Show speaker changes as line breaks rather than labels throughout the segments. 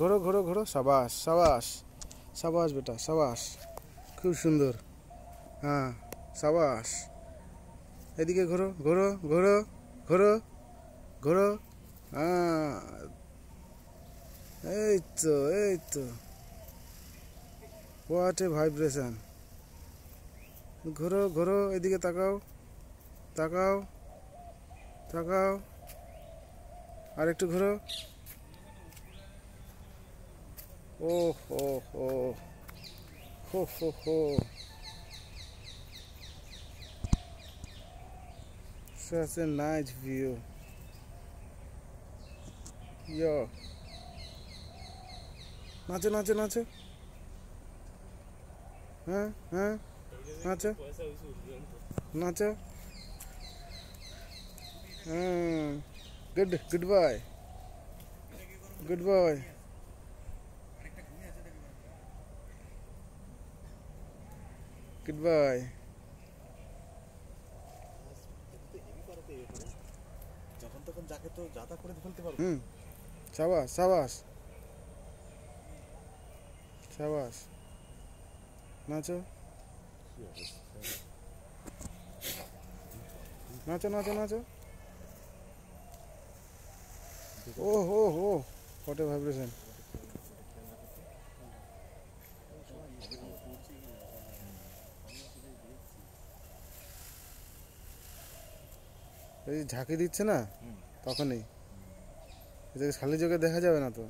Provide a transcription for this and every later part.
ঘোরো ঘোরো ঘোরো সাবাস সাবাস সাবাস বেটা সাবাস খুব সুন্দর হ্যাঁ সাবাস এদিকে ঘোরো ঘোরো ঘোরো ঘোরো ঘোরো হ্যাঁ এই তো এই তো হোয়াট এ ভাইব্রেশন ঘোরো ঘোরো এদিকে তাকাও তাকাও তাকাও আর একটু ঘোরো Oh, ho, ho. Ho, ho, ho. Such a nice view. Yo. Nacho nacho nacho. Huh huh. Nacho. Nacho. হ্যাঁ hmm. Good good bye good bye Goodbye. হুম সাবাস সাবাস সাবাস নাচো নাচো নাচো নাচো ও হো হো ফটো ভাইব্রেশন এই ঝাঁকি দিচ্ছে না তখনই এটাকে খালি চোখে দেখা যাবে না তো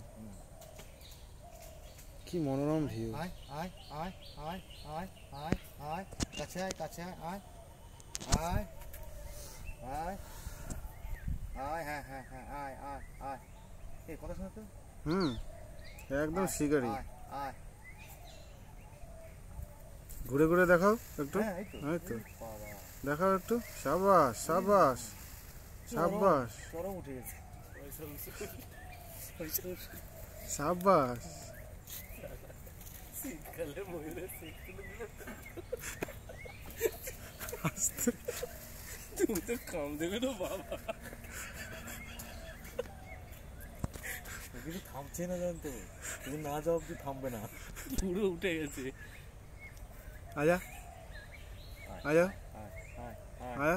কি মনোরম ভিউ আয় আয় আয় আয় আয় আয় আয় কাছে আয় কাছে আয় আয় আয় আয় আয় হ্যাঁ হ্যাঁ হ্যাঁ আয় আয় আয় কথা হুম একদম শিকারি আয় ঘুরে ঘুরে দেখাও একটু দেখাও একটু সাবাস সাবাস সাব্বাস উঠে গেছে শীতকালে ময়ূরের তুমি তো কাম দেবে না বাবা কিছু থামছে না জানতো তুমি না যাও অব্দি থামবে না পুরো উঠে গেছে আয়া আয়া আয়া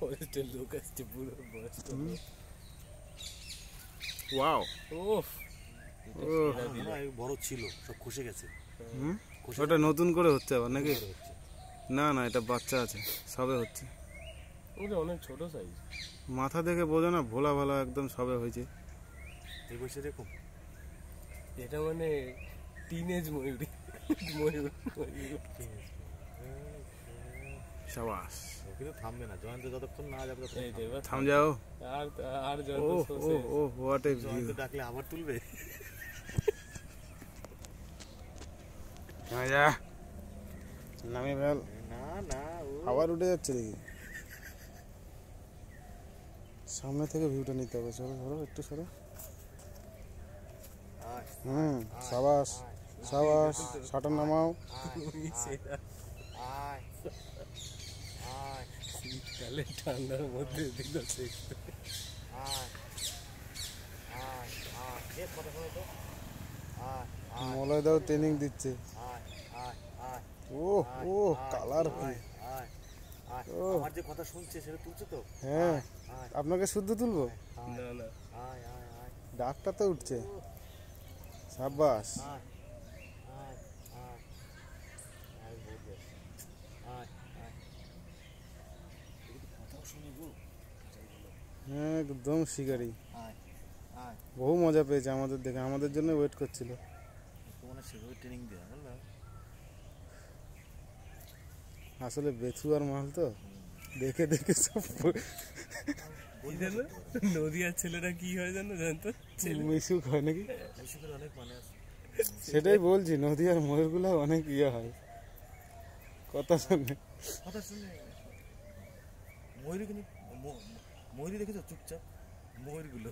বয়সটা লোক আসছে পুরো বয়সটা ওয়াও বড় ছিল সব খসে গেছে ওটা নতুন করে হচ্ছে আবার নাকি না না এটা বাচ্চা আছে সবে হচ্ছে ওটা অনেক ছোট সাইজ মাথা দেখে বোঝো না ভোলা ভালা একদম সবে হয়েছে এই বসে দেখো এটা মানে টিনেজ ময়ূরী ময়ূর ময়ূর সাবাস কিন্তু থামবে না জয়ন্ত যতক্ষণ না যাবে থাম যাও আর আর জয়ন্ত ও ও হোয়াট এ ডাকলে আবার তুলবে না হ্যাঁ, যা নামে ফেল না না আবার উঠে যাচ্ছে দেখি সামনে থেকে ভিউটা নিতে হবে সরো সরো একটু সরো হুম সাবাস সাবাস শাটার নামাও আয় ঠান্ডার মধ্যে দেখতে ট্রেনিং দিচ্ছে ও ও কালার যে কথা শুনছে সেটা তো হ্যাঁ আপনাকে শুদ্ধ তুলবো ডাক্তার তো উঠছে সাব্বাস একদম শিকারি বহু মজা পেয়েছে আমাদের দেখে আমাদের জন্য ওয়েট করছিল আসলে আসলে আর মাল তো দেখে দেখে সব নদিয়ার ছেলেরা কি হয় জানো জানতো মিশুক হয় নাকি মানে সেটাই বলছি নদিয়ার ময়ূরগুলো অনেক ইয়ে হয় কথা শুনে কথা শুনে ময়ূর কিন্তু ময়ূরি দেখেছো চুপচাপ ময়ূরগুলো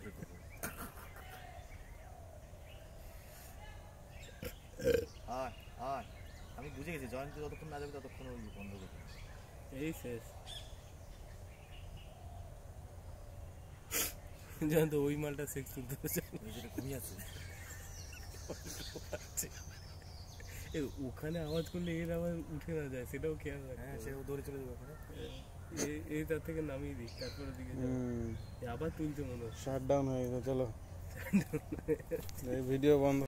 হয় হয় আমি বুঝে গেছি জয়ন্তী যতক্ষণ না যাবে ততক্ষণ ওই বন্ধ করবে এই শেষ জয়ন্ত ওই মালটা শেষ করতে ঘুমিয়ে আছে ওখানে আওয়াজ করলে এর আবার উঠে না যায় সেটাও খেয়াল রাখে হ্যাঁ সেটাও দৌড়ে চলে যাবে ওখানে হ্যাঁ। এই তার থেকে নামিয়ে দিই তারপরে দিকে আবার তুলতে মনে হচ্ছে শাট ডাউন হয়ে গেছে চলো ভিডিও বন্ধ